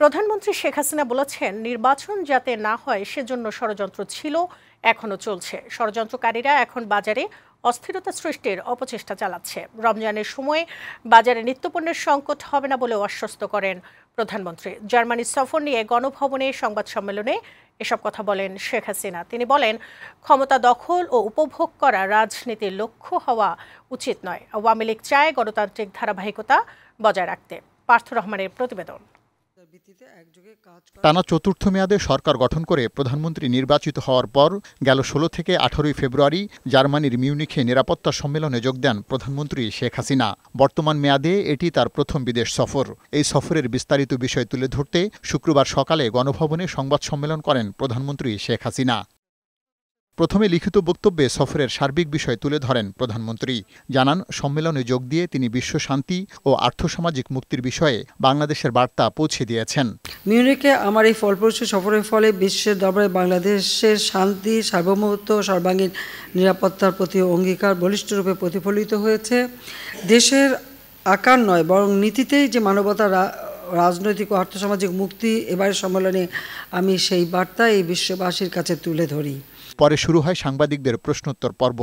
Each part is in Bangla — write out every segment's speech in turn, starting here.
প্রধানমন্ত্রী শেখ হাসিনা বলেছেন নির্বাচন যাতে না হয় সেজন্য ষড়যন্ত্র ছিল এখনও চলছে ষড়যন্ত্রকারীরা এখন বাজারে অস্থিরতা সৃষ্টির অপচেষ্টা চালাচ্ছে রমজানের সময় বাজারে নিত্যপণ্যের সংকট হবে না বলেও আশ্বস্ত করেন প্রধানমন্ত্রী জার্মানি সফর নিয়ে গণভবনে সংবাদ সম্মেলনে এসব কথা বলেন শেখ হাসিনা তিনি বলেন ক্ষমতা দখল ও উপভোগ করা রাজনীতির লক্ষ্য হওয়া উচিত নয় আওয়ামী লীগ চায় গণতান্ত্রিক ধারাবাহিকতা বজায় রাখতে পার্থ রহমানের প্রতিবেদন টানা চতুর্থ মেয়াদে সরকার গঠন করে প্রধানমন্ত্রী নির্বাচিত হওয়ার পর গেল ষোলো থেকে আঠারোই ফেব্রুয়ারি জার্মানির মিউনিখে নিরাপত্তা সম্মেলনে যোগ দেন প্রধানমন্ত্রী শেখ হাসিনা বর্তমান মেয়াদে এটি তার প্রথম বিদেশ সফর এই সফরের বিস্তারিত বিষয় তুলে ধরতে শুক্রবার সকালে গণভবনে সংবাদ সম্মেলন করেন প্রধানমন্ত্রী শেখ হাসিনা প্রথমে লিখিত বক্তব্যে সফরের সার্বিক বিষয় তুলে ধরেন প্রধানমন্ত্রী জানান সম্মেলনে যোগ দিয়ে তিনি বিশ্ব শান্তি ও আর্থসামাজিক মুক্তির বিষয়ে বাংলাদেশের বার্তা পৌঁছে দিয়েছেন মিউনিকে আমার এই ফলপ্রসূ সফরের ফলে বিশ্বের দরবারে বাংলাদেশের শান্তি সার্বভৌমত্ব সর্বাঙ্গীন নিরাপত্তার প্রতি অঙ্গীকার বলিষ্ঠরূপে প্রতিফলিত হয়েছে দেশের আকার নয় বরং নীতিতেই যে মানবতা রাজনৈতিক ও আর্থসামাজিক মুক্তি এবারের সম্মেলনে আমি সেই বার্তা এই বিশ্ববাসীর কাছে তুলে ধরি পরে শুরু হয় সাংবাদিকদের প্রশ্নোত্তর পর্ব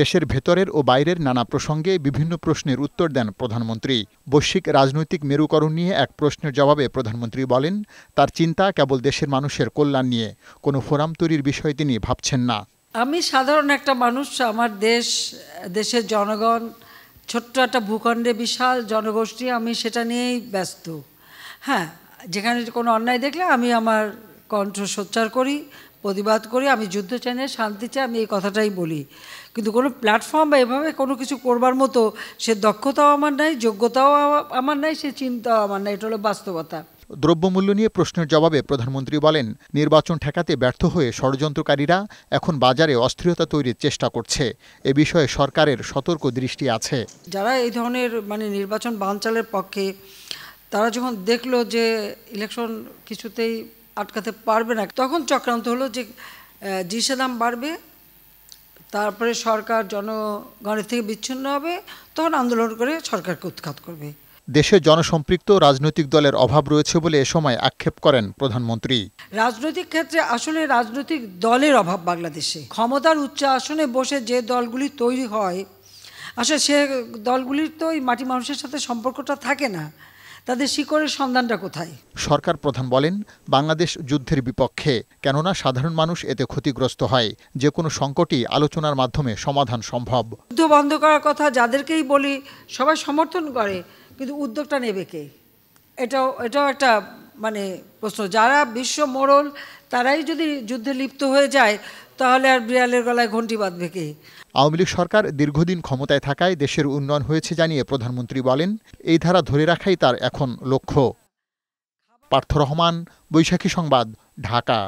দেশের ভেতরের ও বাইরের নানা প্রসঙ্গে বিভিন্ন প্রশ্নের উত্তর দেন প্রধানমন্ত্রী বৈশ্বিক রাজনৈতিক মেরুকরণ নিয়ে এক প্রশ্নের জবাবে প্রধানমন্ত্রী বলেন তার চিন্তা কেবল দেশের মানুষের কল্যাণ নিয়ে কোনো ফোরাম তৈরির বিষয়ে তিনি ভাবছেন না আমি সাধারণ একটা মানুষ আমার দেশ দেশের জনগণ ছোট্ট একটা ভূখণ্ডে বিশাল জনগোষ্ঠী আমি সেটা নিয়েই ব্যস্ত হ্যাঁ যেখানে কোনো অন্যায় দেখলে আমি আমার কণ্ঠ সোচ্চার করি প্রতিবাদ করি আমি যুদ্ধ চাই না শান্তি চাই আমি এই কথাটাই বলি কিন্তু কোনো প্ল্যাটফর্ম বা এভাবে কোনো কিছু করবার মতো সে দক্ষতাও আমার নাই যোগ্যতাও আমার নাই সে চিন্তাও আমার নাই এটা হলো বাস্তবতা দ্রব্যমূল্য নিয়ে প্রশ্নের জবাবে প্রধানমন্ত্রী বলেন নির্বাচন ঠেকাতে ব্যর্থ হয়ে ষড়যন্ত্রকারীরা এখন বাজারে অস্থিরতা তৈরির চেষ্টা করছে এ বিষয়ে সরকারের সতর্ক দৃষ্টি আছে যারা এই ধরনের মানে নির্বাচন বানচালের পক্ষে তারা যখন দেখলো যে ইলেকশন কিছুতেই আটকাতে পারবে না তখন চক্রান্ত হলো যে জিনিসের দাম বাড়বে তারপরে সরকার জনগণের থেকে বিচ্ছিন্ন হবে তখন আন্দোলন করে সরকারকে উৎখাত করবে দেশে জনসম্পৃক্ত রাজনৈতিক দলের অভাব রয়েছে বলে এ সময় আক্ষেপ করেন প্রধানমন্ত্রী রাজনৈতিক ক্ষেত্রে আসলে রাজনৈতিক দলের অভাব বাংলাদেশে ক্ষমতার উচ্চ আসনে বসে যে দলগুলি তৈরি হয় আসলে সে দলগুলির তো এই মাটি মানুষের সাথে সম্পর্কটা থাকে না তাদের শিকড়ের সন্ধানটা কোথায় সরকার প্রধান বলেন বাংলাদেশ যুদ্ধের বিপক্ষে কেননা সাধারণ মানুষ এতে ক্ষতিগ্রস্ত হয় যে কোনো সংকটই আলোচনার মাধ্যমে সমাধান সম্ভব যুদ্ধ বন্ধ করার কথা যাদেরকেই বলি সবাই সমর্থন করে কিন্তু উদ্যোগটা নেবে কে এটাও এটাও একটা মানে প্রশ্ন যারা বিশ্ব মোড়ল তারাই যদি যুদ্ধে লিপ্ত হয়ে যায় তাহলে আর বিড়ালের গলায় ঘন্টি বাঁধবে কে আওয়ামী লীগ সরকার দীর্ঘদিন ক্ষমতায় থাকায় দেশের উন্নয়ন হয়েছে জানিয়ে প্রধানমন্ত্রী বলেন এই ধারা ধরে রাখাই তার এখন লক্ষ্য পার্থ রহমান বৈশাখী সংবাদ ঢাকা